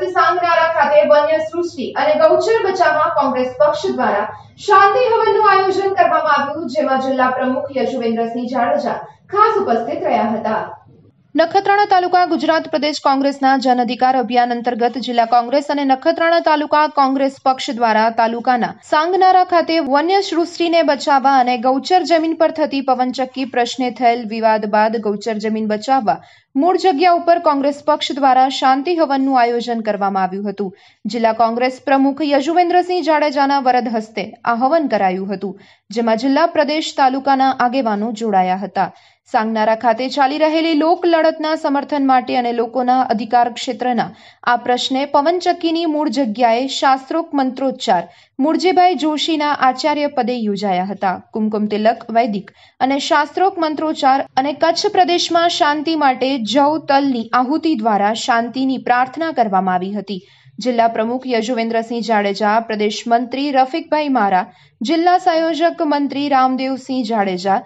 પરથી સાંગનારા ખાતે વન્ય સૃષ્ટિ અને ગૌચર બચાવમાં કોંગ્રેસ પક્ષ દ્વારા શાંતિ હવનનું આયોજન કરવામાં આવ્યું જેમાં જિલ્લા પ્રમુખ યશુવેન્દ્રસિંહ જાડેજા ખાસ ઉપસ્થિત રહ્યા હતા નખત્રાણા તાલુકા ગુજરાત પ્રદેશ કોંગ્રેસના જન અધિકાર અભિયાન અંતર્ગત જિલ્લા કોંગ્રેસ અને નખત્રાણા તાલુકા કોંગ્રેસ પક્ષ દ્વારા તાલુકાના સાંગનારા ખાતે વન્ય સૃષ્ટિને બચાવવા અને ગૌચર જમીન પર થતી પવનચક્કી પ્રશ્ને થયેલ વિવાદ બાદ ગૌચર જમીન બચાવવા મૂળ જગ્યા ઉપર કોંગ્રેસ પક્ષ દ્વારા શાંતિ હવનનું આયોજન કરવામાં આવ્યું હતું જિલ્લા કોંગ્રેસ પ્રમુખ યજુવેન્દ્રસિંહ જાડેજાના વરદ હસ્તે આ હવન કરાયું હતું જેમાં જિલ્લા પ્રદેશ તાલુકાના આગેવાનો જોડાયા હતા સાંગનારા ખાતે ચાલી રહેલી લોક લડતના સમર્થન માટે અને લોકોના અધિકાર ક્ષેત્રના આ પ્રશ્ને પવનચક્કીની મૂળ જગ્યાએ શાસ્ત્રોક મંત્રોચ્ચાર મૂળજીભાઈ જોશીના આચાર્ય પદે યોજાયા હતા કુમકુમ તિલક વૈદિક અને શાસ્ત્રોક મંત્રોચ્ચાર અને કચ્છ પ્રદેશમાં શાંતિ માટે જવ તલની આહુતિ દ્વારા શાંતિની પ્રાર્થના કરવામાં આવી હતી જિલ્લા પ્રમુખ યજુવેન્દ્રસિંહ જાડેજા પ્રદેશ મંત્રી રફીકભાઈ મારા જિલ્લા સંયોજક મંત્રી રામદેવસિંહ જાડેજા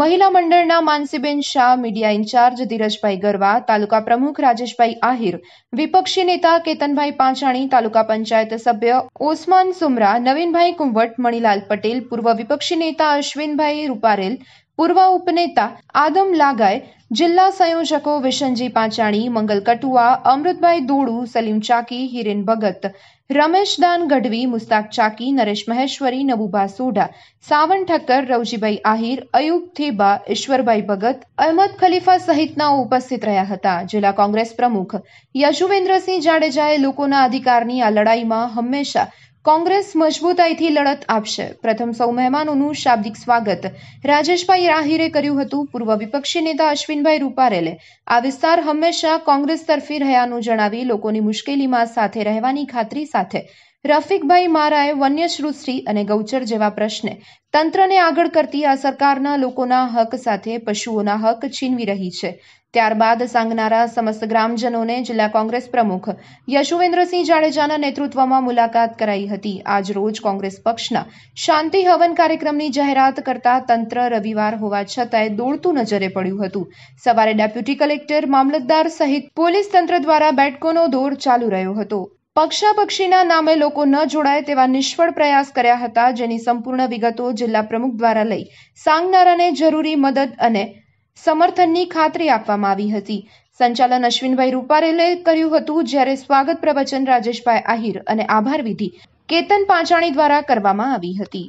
મહિલા મંડળના માનસીબેન શાહ મીડિયા ઇન્ચાર્જ ધીરજભાઈ ગરવા તાલુકા પ્રમુખ રાજેશભાઈ આહિર વિપક્ષી નેતા કેતનભાઈ પાંચાણી તાલુકા પંચાયત સભ્ય ઓસમાન સુમરા નવીનભાઈ કુંવટ મણિલાલ પટેલ પૂર્વ વિપક્ષી નેતા અશ્વિનભાઈ રૂપારેલ પૂર્વ ઉપનેતા આદમ લાગાય જિલ્લા સંયોજકો વિશનજી પાંચાણી મંગલ કટુઆ અમૃતભાઈ દોડુ સલીમ ચાકી હિરેન ભગત રમેશ દાન ગઢવી મુસ્તાક ચાકી નરેશ મહેશ્વરી નબુભા સોઢા સાવન ઠક્કર રવજીભાઈ આહિર અયુબ થેબા ઈશ્વરભાઈ ભગત અહમદ ખલીફા સહિતનાઓ ઉપસ્થિત રહ્યા હતા જિલ્લા કોંગ્રેસ પ્રમુખ યશુવેન્દ્રસિંહ જાડેજાએ લોકોના અધિકારની આ લડાઈમાં હંમેશા કોંગ્રેસ મજબૂતાઈથી લડત આપશે પ્રથમ સૌ મહેમાનોનું શાબ્દિક સ્વાગત રાજેશભાઈ રાહિરે કર્યું હતું પૂર્વ વિપક્ષી નેતા અશ્વિનભાઈ રૂપારેલે આ વિસ્તાર હંમેશા કોંગ્રેસ તરફી રહ્યાનું જણાવી લોકોની મુશ્કેલીમાં સાથે રહેવાની ખાતરી સાથે રફીકભાઈ મારાએ વન્યશ્રુશ્રી અને ગૌચર જેવા પ્રશ્ને તંત્રને આગળ કરતી આ સરકારના લોકોના હક સાથે પશુઓના હક છીનવી રહી છે ત્યારબાદ સાંગનારા સમસ્ત ગ્રામજનોને જિલ્લા કોંગ્રેસ પ્રમુખ યશુવેન્દ્રસિંહ જાડેજાના નેતૃત્વમાં મુલાકાત કરાઈ હતી આજ રોજ કોંગ્રેસ પક્ષના શાંતિ હવન કાર્યક્રમની જાહેરાત કરતા તંત્ર રવિવાર હોવા છતાંય દોડતું નજરે પડ્યું હતું સવારે ડેપ્યુટી કલેક્ટર મામલતદાર સહિત પોલીસ તંત્ર દ્વારા બેઠકોનો દોર ચાલુ રહ્યો હતો પક્ષાપક્ષીના નામે લોકો ન જોડાય તેવા નિષ્ફળ પ્રયાસ કર્યા હતા જેની સંપૂર્ણ વિગતો જિલ્લા પ્રમુખ દ્વારા લઈ સાંગનારાને જરૂરી મદદ અને સમર્થનની ખાતરી આપવામાં આવી હતી સંચાલન અશ્વિનભાઈ રૂપારેલે કર્યું હતું જ્યારે સ્વાગત પ્રવચન રાજેશભાઈ આહિર અને આભાર વિધિ કેતન પાંચાણી દ્વારા કરવામાં આવી હતી